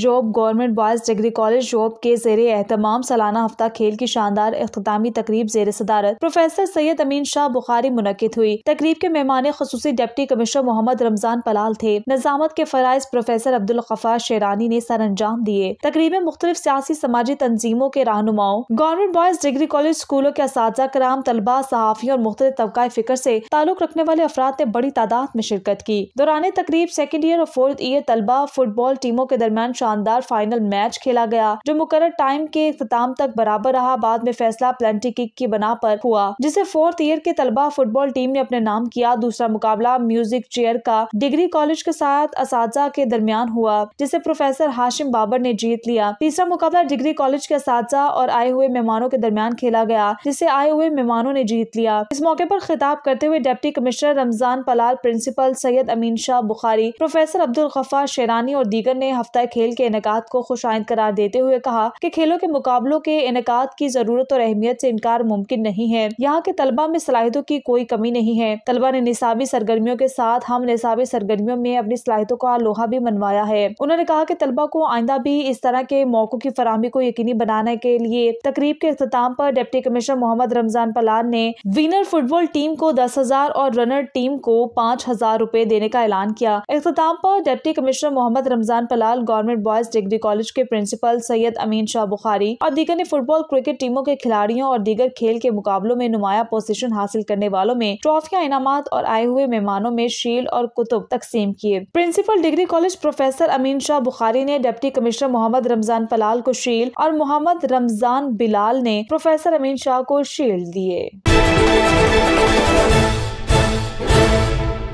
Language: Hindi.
job government boys degree college job के जेर एहतमाम सालाना हफ्ता खेल की शानदार अख्तामी तकरीब जेर सदारत प्रोफेसर सैयद अमीन शाह बुखारी मुनद हुई तकरीब के मेहमान खसूस डिप्टी कमिश्नर मोहम्मद रमजान पलाल थे निजामत के फ़रज़ प्रोफेसर अब्दुल खफा शेरानी ने सर अंजाम दिए तकरीब में मुख्तलि सियासी समाजी तंजीमों के रहनुमाओं गवर्नमेंट बॉयज़ डिग्री कॉलेज स्कूलों के इस कराम तलबा सहाफ़ियों और मुख्तलिफ तबका फ़िक्र से ताल्लुक़ रखने वाले अफराद ने बड़ी तादाद में शिरकत की दौरान तकरीब सेकेंड ईयर और फोर्थ ईयर तलबा फुटबॉल टीमों के दरमियान शानदार फाइनल मैच खेला गया जो मुकर टाइम के अख्ताम तक बराबर रहा बाद में फैसला प्लेंटी किक की बना पर हुआ जिसे फोर्थ ईयर के तलबा फुटबॉल टीम ने अपने नाम किया दूसरा मुकाबला म्यूजिक चेयर का डिग्री कॉलेज के साथ इस के दरमियान हुआ जिसे प्रोफेसर हाशिम बाबर ने जीत लिया तीसरा मुकाबला डिग्री कॉलेज के इस और आए हुए मेहमानों के दरमियान खेला गया जिसे आए हुए मेहमानों ने जीत लिया इस मौके आरोप खिताब करते हुए deputy commissioner Ramzan Palal principal Syed Amin Shah Bukhari professor Abdul Gaffar Sherani और दीगर ने हफ्ता खेल खेल के इनका को खुशाइंद करार देते हुए कहा कि खेलों के मुकाबलों के इनका की जरूरत और अहमियत से इनकार मुमकिन नहीं है यहाँ के तलबा में सलाहितों की कोई कमी नहीं है तलबा ने निसाबी सरगर्मियों के साथ हम निसाबी सरगर्मियों में अपनी सलाहितों का लोहा भी मनवाया है उन्होंने कहा की तलबा को आइंदा भी इस तरह के मौकों की फरहमी को यकीनी बनाने के लिए तकरीब के अख्ताम आरोप डिप्टी कमिश्नर मोहम्मद रमजान पलान ने विनर फुटबॉल टीम को दस हजार और रनर टीम को पाँच हजार रूपए देने का ऐलान किया अख्ताम आरोप deputy commissioner Mohammad Ramzan Palal government boys degree college के प्रिंसिपल सैयद अमीन शाह बुखारी और दीगर ने फुटबॉल क्रिकेट टीमों के खिलाड़ियों और दीगर खेल के मुकाबलों में नुमाया पोजीशन हासिल करने वालों में ट्रॉफिया इनाम और आए हुए मेहमानों में शील्ड और कुतुब तकसीम किए principal degree college professor Amin Shah Bukhari ने डिप्टी कमिश्नर मोहम्मद रमजान पलाल को शील्ड और मोहम्मद रमजान बिलाल ने प्रोफेसर अमीन शाह को शील्ड दिए